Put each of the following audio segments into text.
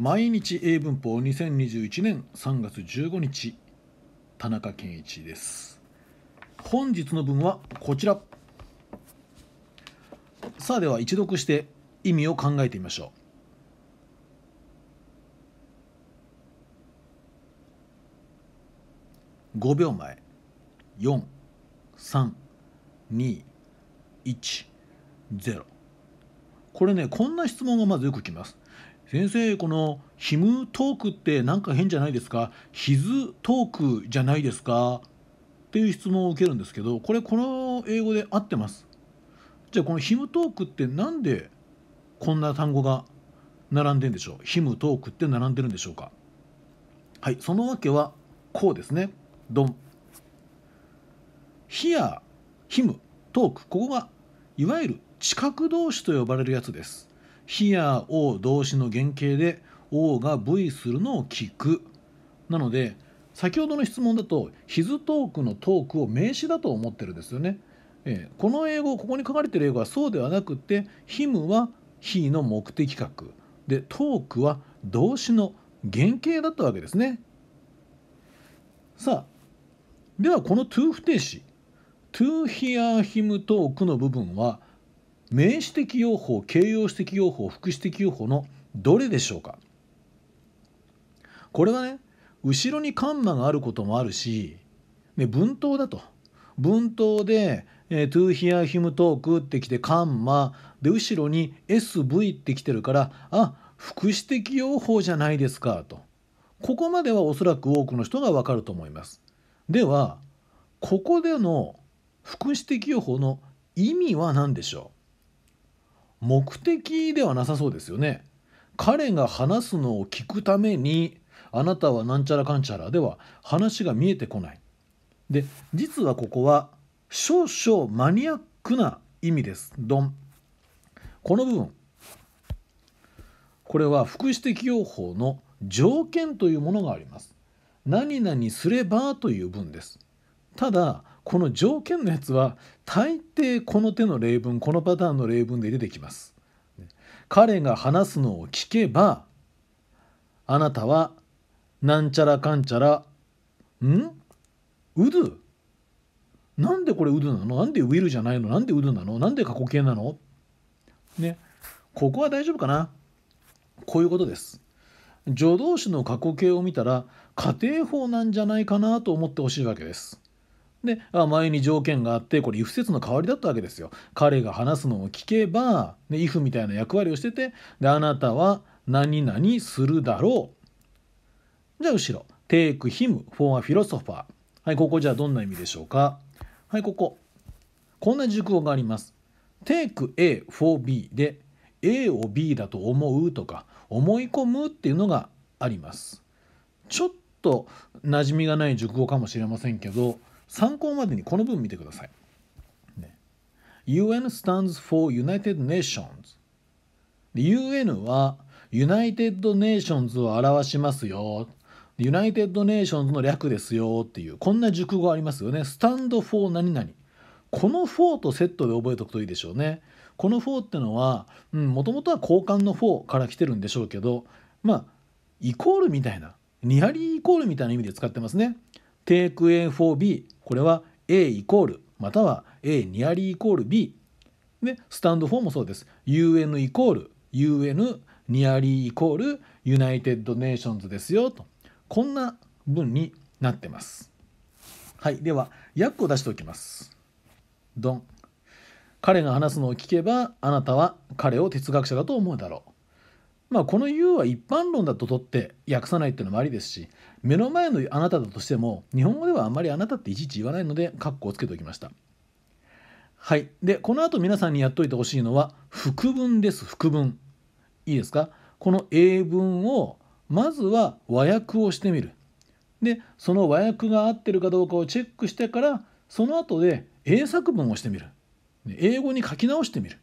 毎日英文法2021年3月15日田中健一です本日の文はこちらさあでは一読して意味を考えてみましょう5秒前4321ゼロこれねこんな質問がまずよくきます先生この「ヒムトークってなんか変じゃないですか?」「ヒズトークじゃないですか?」っていう質問を受けるんですけどこれこの英語で合ってますじゃあこの「ヒムトークってなんでこんな単語が並んでんでしょうヒムトークって並んでるんでしょうかはいその訳はこうですねドンヒアヒムトークここがいわゆる知覚同士と呼ばれるやつです h や r を動詞の原型で O が V するのを聞くなので先ほどの質問だとヒズトークのトークを名詞だと思ってるんですよね、えー、この英語ここに書かれてる英語はそうではなくてヒムは h の目的格でトークは動詞の原型だったわけですねさあではこのトゥー不定詞トゥーヒア r him t の部分は名詞的用法形容詞的用法副詞的用法のどれでしょうかこれはね後ろにカンマがあることもあるし、ね、文頭だと文頭で「えー、to hear him talk」ってきてカンマで後ろに「sv」ってきてるからあ副詞的用法じゃないですかとここまではおそらく多くの人がわかると思います。ではここでの副詞的用法の意味は何でしょう目的ではなさそうですよね。彼が話すのを聞くためにあなたはなんちゃらかんちゃらでは話が見えてこない。で実はここは少々マニアックな意味です。ドン。この部分これは福祉的用法の条件というものがあります。何々すればという文です。ただこの条件のやつは大抵この手の例文このパターンの例文で出てきます。彼が話すのを聞けばあなたはなんちゃらかんちゃらんうどなんでこれうどなのなんでウィルじゃないのなんでうどなのなんで過去形なのねここは大丈夫かなこういうことです。助動詞の過去形を見たら家庭法なんじゃないかなと思ってほしいわけです。で前に条件があってこれ「if 節の代わりだったわけですよ。彼が話すのを聞けば、ね、if みたいな役割をしててであなたは何々するだろう。じゃあ後ろ「take him for a philosopher」はいここじゃあどんな意味でしょうかはいこここんな熟語があります。take A for B で A を B だと思うとか思い込むっていうのがあります。ちょっと馴染みがない熟語かもしれませんけど参考までにこの文見てください。ね、UN stands for United Nations。UN は United Nations を表しますよ。ユナイテッドネーションズの略ですよっていう、こんな熟語ありますよね。スタンドフォー何々。このフォーとセットで覚えておくといいでしょうね。このフォーってのは、もともとは交換のフォーから来てるんでしょうけど、まあ、イコールみたいな、ニアリーイコールみたいな意味で使ってますね。take A for B これは A イコールまたは A ニアリーイコール B ね、スタンド4もそうです。UN イコール UN ニアリーイコールユナイテッドネーションズですよとこんな文になってます。はい、では訳を出しておきます。ドン。彼が話すのを聞けばあなたは彼を哲学者だと思うだろう。まあ、この U は一般論だと取って訳さないっていうのもありですし目の前のあなただとしても日本語ではあんまりあなたっていちいち言わないのでカッコをつけておきましたはいでこの後皆さんにやっといてほしいのは副文です副文いいですかこの英文をまずは和訳をしてみるでその和訳が合ってるかどうかをチェックしてからその後で英作文をしてみる英語に書き直してみる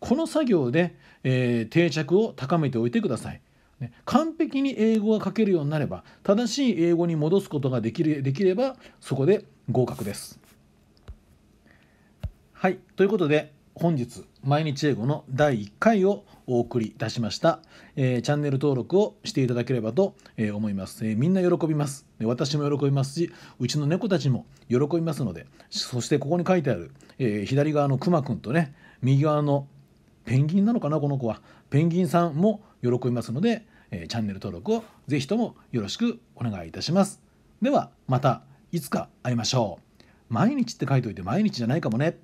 この作業で、えー、定着を高めておいてください。完璧に英語が書けるようになれば正しい英語に戻すことができるできればそこで合格です。はいということで本日毎日英語の第1回をお送りいたしました、えー、チャンネル登録をしていただければと、えー、思います、えー、みんな喜びます私も喜びますしうちの猫たちも喜びますのでそしてここに書いてある、え左側のくまくんとね右側のペンギンなのかなこの子はペンギンさんも喜びますので、えチャンネル登録をぜひともよろしくお願いいたしますではまたいつか会いましょう毎日って書いといて毎日じゃないかもね